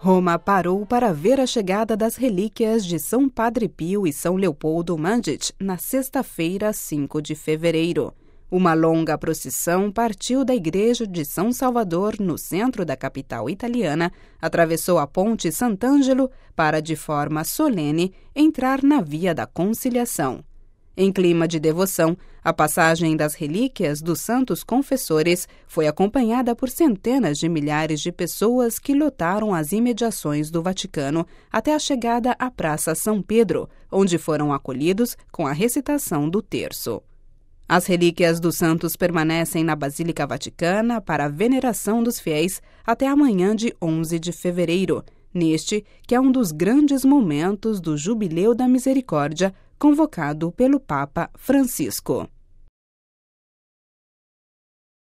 Roma parou para ver a chegada das relíquias de São Padre Pio e São Leopoldo Mandic na sexta-feira, 5 de fevereiro. Uma longa procissão partiu da igreja de São Salvador, no centro da capital italiana, atravessou a ponte Sant'Angelo para, de forma solene, entrar na Via da Conciliação. Em clima de devoção, a passagem das relíquias dos santos confessores foi acompanhada por centenas de milhares de pessoas que lotaram as imediações do Vaticano até a chegada à Praça São Pedro, onde foram acolhidos com a recitação do terço. As relíquias dos santos permanecem na Basílica Vaticana para a veneração dos fiéis até amanhã de 11 de fevereiro, neste que é um dos grandes momentos do Jubileu da Misericórdia convocado pelo Papa Francisco.